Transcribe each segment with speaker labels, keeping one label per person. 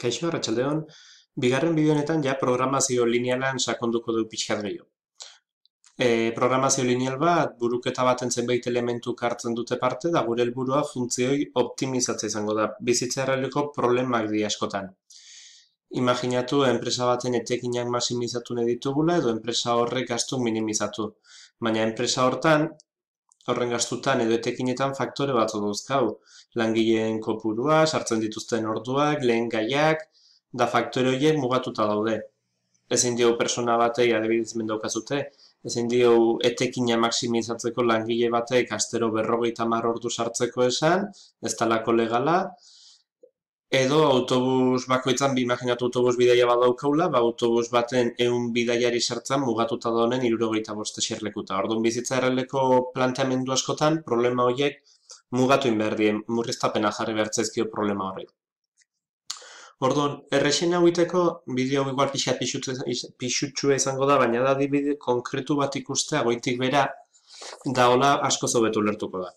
Speaker 1: Kaixo, Arratxaldeon, bigarren bideo honetan ja programazio linealan sakonduko du pixkat gehiago. E, programazio lineal bat, buruketa baten zenbait elementu hartzen dute parte, da gure helburua funtzioi optimizatzea izango da, bizitza erraliko problemak di askotan. Imaginatu, enpresa baten etekinak masimizatu nahi ditugula edo enpresa horrek gastu minimizatu. Baina enpresa hortan, horren gastutan edo etekinetan faktore bat dozkau. Langileen kopurua, sartzen dituzten orduak, lehen gaiak, da faktore horiek mugatuta daude. Ezin dio persona batei adibidez mendokazute, ezin dio etekina maksimizatzeko langile batek astero berrogeita mar ordu sartzeko esan, ez talako legala, edo autobus bakoitzan bi imaginatu autobus bidaia badaukaula, ba autobus baten eun bidaiari sartzen mugatuta da honen irurogeita boste xerlekuta. Orduan bizitza erraileko planteamendu askotan problema horiek mugatu inberdien, murriztapena jarri behar problema horrek. Orduan, errexena huiteko, bideo hau igual pixat izango da, baina da adibide konkretu bat ikustea goitik bera daola asko zobetu lertuko da.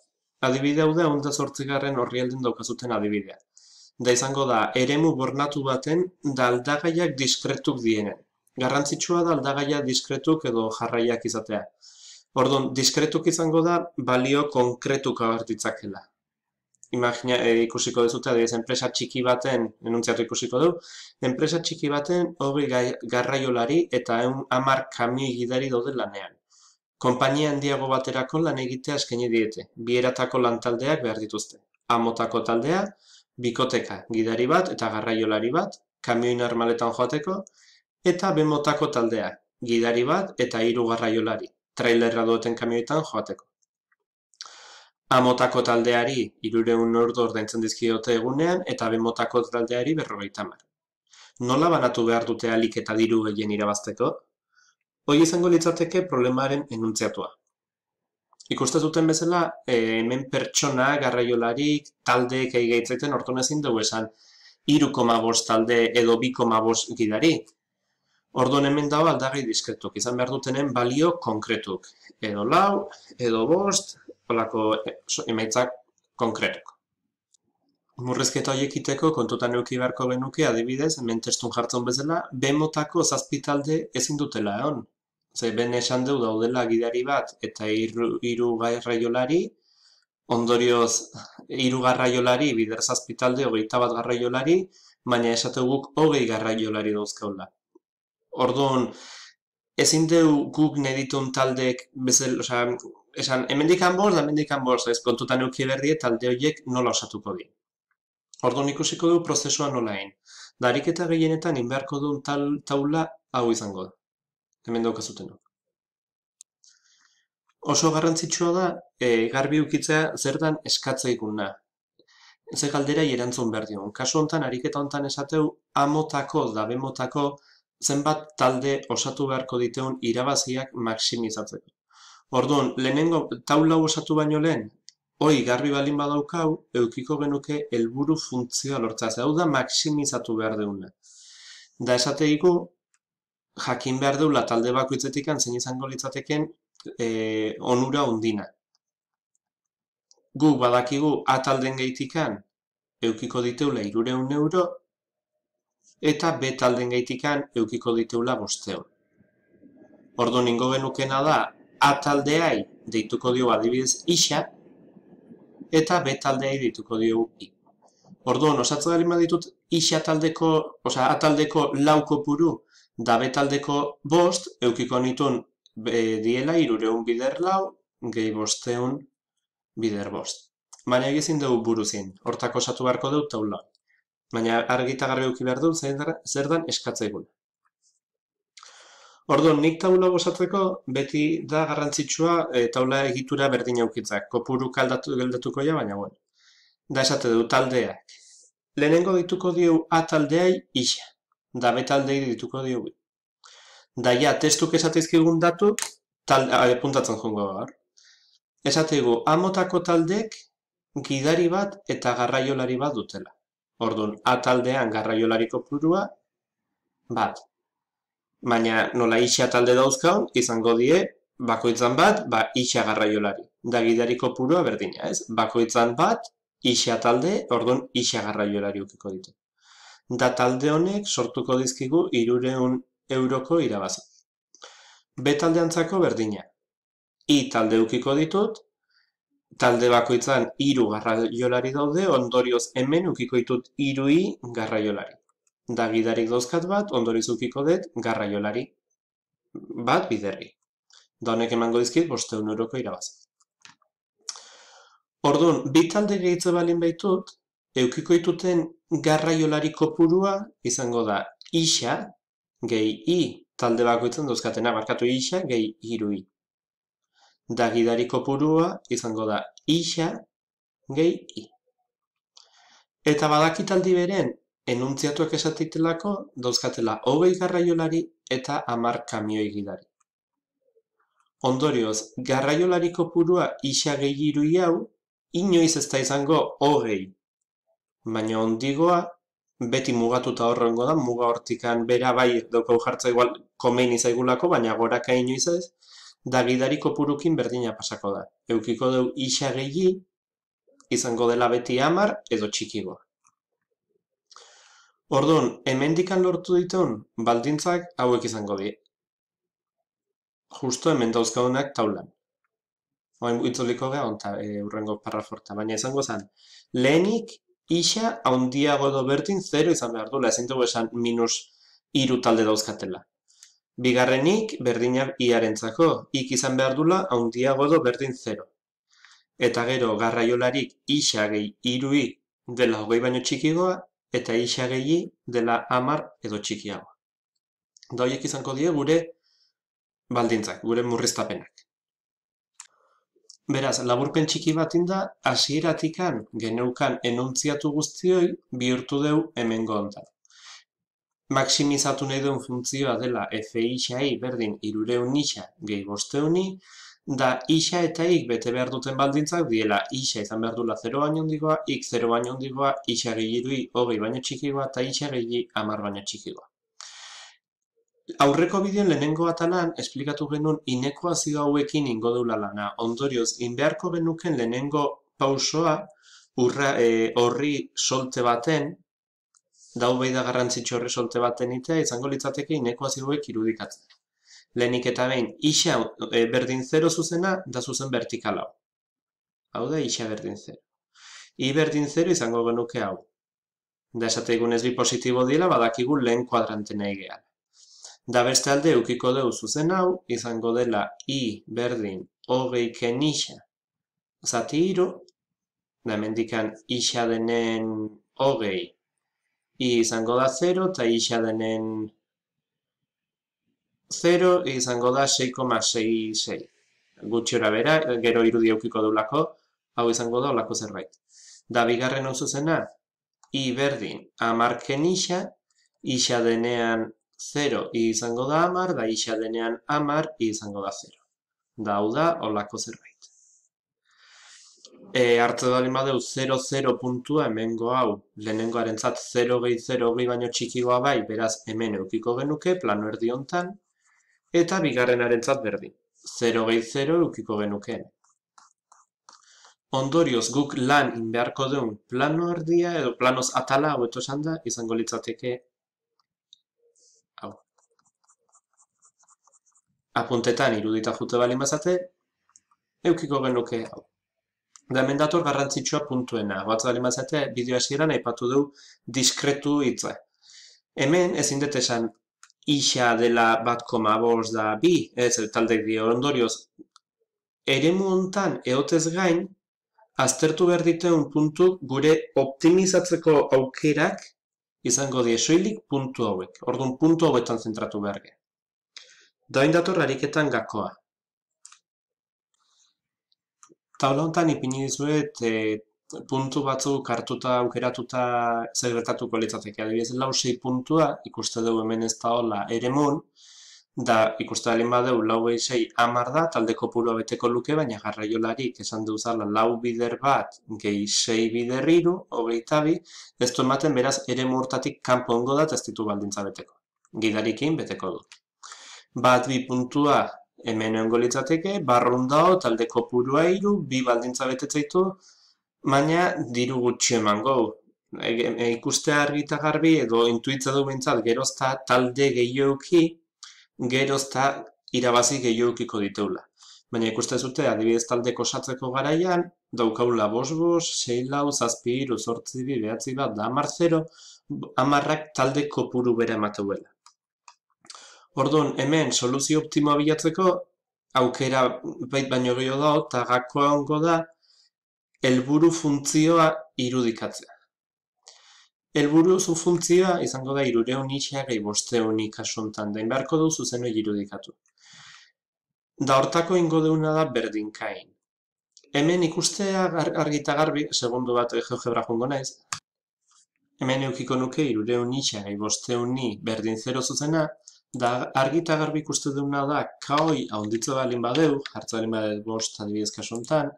Speaker 1: Adibidea hu da, ondaz hortzigarren horri daukazuten adibidea da izango da eremu bornatu baten daldagaiak diskretuk dienen. Garrantzitsua da aldagaiak diskretuk edo jarraiak izatea. Orduan, diskretuk izango da balio konkretuk abertitzakela. Imagina, e, ikusiko dezute, adiz, enpresa txiki baten, enuntziatu ikusiko du, enpresa txiki baten hobi garraiolari eta eun amar kamio egidari daude lanean. Kompainia handiago baterako lan egitea eskeni diete, bieratako lan taldeak behar dituzte. Amotako taldea, bikoteka gidari bat eta garraiolari bat, kamioin armaletan joateko, eta bemotako taldea, gidari bat eta hiru garraiolari, trailerra duten kamioetan joateko. Amotako taldeari irureun ordu ordaintzen dizkiote egunean eta bemotako taldeari berrogeita mar. Nola banatu behar dute alik eta diru gehien irabazteko? Hoi izango litzateke problemaren enuntziatua. Ikusten duten bezala, eh, hemen pertsona, garraiolarik, talde, kei gaitzaiten, hortun ezin dugu esan, iru bost talde edo bi bost gidari. Orduan hemen dago aldagai diskretuk, izan behar dutenen balio konkretuk. Edo lau, edo bost, polako eh, emaitzak konkretuk. Murrezketa ekiteko kontutan eukibarko beharko benuke adibidez, hemen testun jartzen bezala, B motako zazpitalde ezin dutela egon. Ze ben esan dugu daudela gidari bat eta hiru hiru garraiolari ondorioz hiru garraiolari bider zazpitalde hogeita bat garraiolari baina esate guk hogei garraiolari dauzkaula. Orduan, ezin dugu guk neditun taldek bezel, oza, esan, hemen dikan da hemen dikan ez kontutan euki talde horiek nola osatuko di. Orduan ikusiko du prozesua nola egin. Darik eta gehienetan inbeharko duen taula hau izango da hemen daukazuten. Oso garrantzitsua da, e, garbi ukitzea zertan eskatzeiguna. Ze galderai erantzun behar diogun. Kasu honetan, ariketa honetan esateu, amotako, dabemotako, zenbat talde osatu beharko diteun irabaziak maksimizatzeko. Orduan, lehenengo, taula osatu baino lehen, hoi garbi balin badaukau, eukiko genuke helburu funtzioa lortzaz. Hau da, maksimizatu behar deuna. Da esategiko, jakin behar du talde bakoitzetik zein izango litzateken e, onura undina. Gu badakigu talden gehitikan eukiko diteula 300 euro, eta B talden gaitikan eukiko diteula bosteo. Ordu ningo genukena da, A taldeai deituko dio adibidez isa, eta B taldeai deituko dio i. Ordu, osatzen ditut isa taldeko, osea, A taldeko lauko puru, dabe taldeko bost, eukiko nitun diela irureun bider lau, gehi bosteun bider bost. Baina egizin dugu buruzin, hortako satu beharko dut taula. Baina argita garbi euki behar dugu, zer dan eskatzaigun. Ordo nik taula bosatzeko, beti da garrantzitsua eh, taula egitura berdin aukitzak. Kopuru kaldatu geldatuko ja, baina bueno. Da esate du taldeak. Lehenengo dituko dio A taldeai isa dabe taldei dituko diogu. Daia, testuk esateizkigun datu, tal, puntatzen jongo gaur. Esategu, amotako taldek gidari bat eta garraiolari bat dutela. Orduan, A taldean garraiolariko purua bat. Baina nola isa talde dauzkaun, izango die, bakoitzan bat, ba, isa garraiolari. Da gidariko purua berdina, ez? Bakoitzan bat, isa talde, orduan, isa garraiolari ukeko ditu da talde honek sortuko dizkigu irureun euroko irabazi. B taldeantzako berdina. I talde ditut, talde bakoitzan iru garraiolari daude, ondorioz hemen ukiko ditut irui garraiolari. gidarik dozkat bat, ondorioz ukiko dut garraiolari bat biderri. Da honek emango dizkit, bosteun euroko irabazi. Orduan, bi talde gehitze balin baitut, eukiko dituten garraiolari kopurua izango da isa gehi i talde bakoitzen dozkatena markatu isa gehi hirui. Dagidari kopurua izango da isa gehi i. Eta badaki taldi beren enuntziatuak esatitelako dauzkatela hogei garraiolari eta hamar kamioi gidari. Ondorioz, garraiolari kopurua isa gehi hiru hau, inoiz ez da izango hogei baina ondigoa beti mugatuta horrengo da, muga hortikan bera bai dokau jartza igual komein izaigulako, baina gorakaino inoiz ez, da gidari kopurukin berdina pasako da. Eukiko deu isa gehi, izango dela beti amar edo txikigo. Orduan, hemendikan lortu ditun, baldintzak hauek izango die. Justo hemen dauzkadunak taulan. Oain itzuliko geha, onta, e, eh, urrengo parraforta, baina izango zen, lehenik isa haundiago edo bertin zero izan behar duela, ezin dugu esan minus iru talde dauzkatela. Bigarrenik, berdinak iarentzako, ik izan behar duela haundiago edo bertin zero. Eta gero, garra jolarik isa gehi irui dela hogei baino txikigoa, eta isa gehi dela amar edo txikiagoa. Dauiek izanko die gure baldintzak, gure murriztapenak. Beraz, laburpen txiki batin da asieratikan geneukan enuntziatu guztioi bihurtu deu hemen gontan. Maximizatu nahi duen funtzioa dela efe isai berdin irureun isa gehi bosteuni, da isa eta ik bete behar duten baldintzak diela isa izan behar dula 0 baino ondigoa, ik 0 baino ondigoa, isa gehi irui hogei baino txikikoa eta isa gehi amar baino txikigoa. Aurreko bideon lehenengo atalan, esplikatu genuen inekoazio hauekin ingo deula lana. Ondorioz, inbeharko genuken lehenengo pausoa, urra, e, horri solte baten, dau behi da garrantzitsu horri solte baten itea, izango litzateke inekoazioek irudikatzen. Lehenik eta behin, isa e, zuzena, da zuzen vertikala hau. Hau da, isa berdin zero. I berdin zero izango genuke hau. Da esategun ez bi positibo dila, badakigun lehen kuadrantena egean. Da beste alde eukiko deu zuzen hau, izango dela i berdin hogei kenixa zati iru, da mendikan isa denen hogei i izango da 0, eta isa denen 0 izango da 6,66. Gutxi bera, gero irudiukiko diaukiko hau izango da olako zerbait. Da bigarren hau zuzen hau, i berdin amarken isa, isa denean 0 izango da amar, da isa denean amar izango da 0. Dauda, da, holako zerbait. E, Artze da lima 0, 0,0 puntua hemen hau, lehenengo arentzat 0 gehi 0 gehi baino txikigoa bai, beraz hemen eukiko genuke, plano erdi hontan, eta bigarren arentzat berdin. 0 gehi 0 eukiko genukeen. Ondorioz guk lan inbearko duen plano erdia edo planoz atala hau eto da izango litzateke apuntetan irudita jute bali bazate, eukiko genuke hau. Da hemen dator garrantzitsua puntuena. Bat zari mazatea, bideo hasieran aipatu du diskretu hitza. Hemen ezin dut esan isa dela bat koma bost da bi, ez taldek dio ondorioz. Ere muontan eotez gain, aztertu behar dituen puntu gure optimizatzeko aukerak izango die puntu hauek. Orduan puntu hauetan zentratu behar gehiago. Doain dator ariketan gakoa. Taula honetan ipini dizuet eh, puntu batzuk kartuta aukeratuta zer gertatuko litzateke. Adibidez, lau puntua ikuste dugu hemen ez da hola eremon da ikuste dalen lau bai sei amar da, talde kopuroa beteko luke, baina garraiolarik esan du zala lau bider bat gehi sei bider iru, hogeita bi, ez du ematen beraz ere murtatik kanpo ongo da testitu baldintza beteko. Gidarikin beteko du bat bi puntua hemen eongo litzateke, talde kopurua iru, bi baldintza betetzaitu baina diru gutxi emango. gau. E, ikuste argita garbi edo intuitza du bintzat, gerozta talde gehiuki, gerozta irabazi gehiukiko diteula. Baina ikuste zute, adibidez talde kosatzeko garaian, daukaula bosbos, seilau, zazpiru, bi, behatzi bat, da amartzero, amarrak talde kopuru bere emateuela. Orduan, hemen soluzio optimoa bilatzeko aukera bait baino gehiago da eta gakoa ongo da helburu funtzioa irudikatzea. Elburu zu funtzioa izango da 300 x 500 ikasuntan den beharko du zuzenu irudikatu. Da hortako ingo deuna da berdinkain. Hemen ikustea argita garbi segundu bat geogebra jongo naiz. Hemen eukiko nuke irureun nitsa, egoste ni berdin zero zuzena, Da argita garbi ikuste duguna da kaoi hunditza balin badeu, hartzaren bad bost adibidez kasu hontan.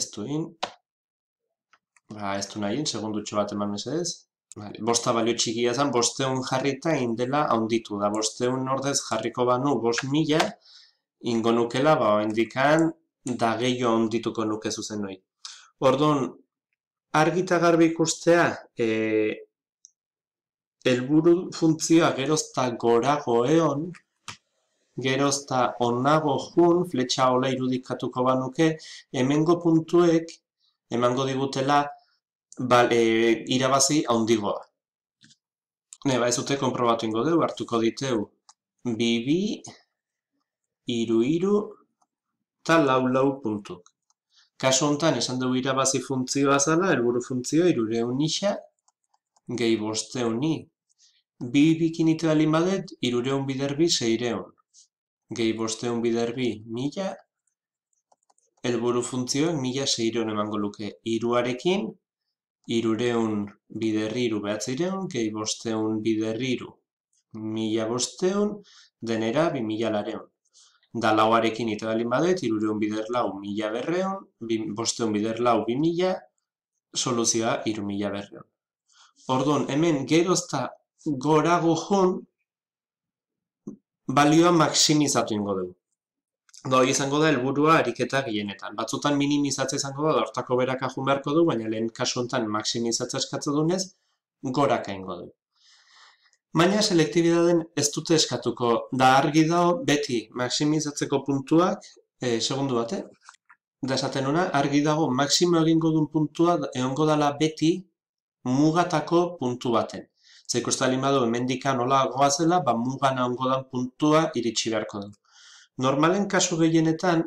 Speaker 1: Estuin. Ba, ez du segundutxo segundu bat eman meze Vale, bosta balio txigia zen, bosteun jarrita indela haunditu. Da, bosteun ordez jarriko banu, bost mila, ingo nukela, ba, indikan, da gehiago haundituko nuke zuzen noi. Orduan, argita garbi ikustea, e, Elburu funtzioa gerozta gorago eon, gerozta onago jun, fletxa hola irudikatuko banuke, hemengo puntuek, emango digutela, bal, e, irabazi haundigoa. Ne, ba, ez dute konprobatu ingo deu, hartuko diteu. Bibi, iru iru, eta lau lau puntuk. Kasu hontan esan dugu irabazi funtzioa zala, helburu funtzioa irureun isa, gehi boste ik. Bi bikinite balin badet, irureun biderbi zeireun. Gehi bosteun biderbi mila, elburu funtzioen mila zeireun emango luke. Iruarekin, irureun biderri iru behatzeireun, gehi bosteun bider iru. Mila bosteun, denera bi mila lareun. Dalauarekin ite balin badet, irureun bider lau mila berreun, bosteun bider lau bi mila, soluzioa iru mila berreun. Orduan, hemen geroz gora balioa maksimizatu ingo dugu. Doi izango da helburua ariketa gienetan. Batzutan minimizatze izango da, hortako beraka beharko du, baina lehen kasuntan maksimizatze eskatzu dunez, goraka ingo du. Baina selektibidaden ez dute eskatuko, da argi dago beti maksimizatzeko puntuak, e, segundu bate, eh? da esaten argi dago maksimo egingo duen puntua, egongo godala beti mugatako puntu baten. Zeko estalimado, emendika nola goazela, ba mugan ahongo dan puntua iritsi beharko du. Normalen kasu gehienetan,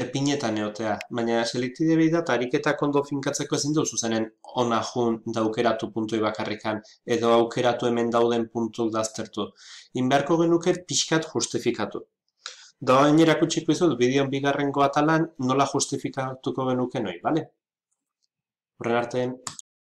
Speaker 1: erpinetan eotea, baina selektide behi da, tariketak kondo finkatzeko ezin du zuzenen ona jun daukeratu puntui bakarrikan, edo aukeratu hemen dauden puntu daztertu. Inberko genuke pixkat justifikatu. Doa enerak utxiko bideon bigarrengo atalan nola justifikatuko genuke noi, bale? Horren arte...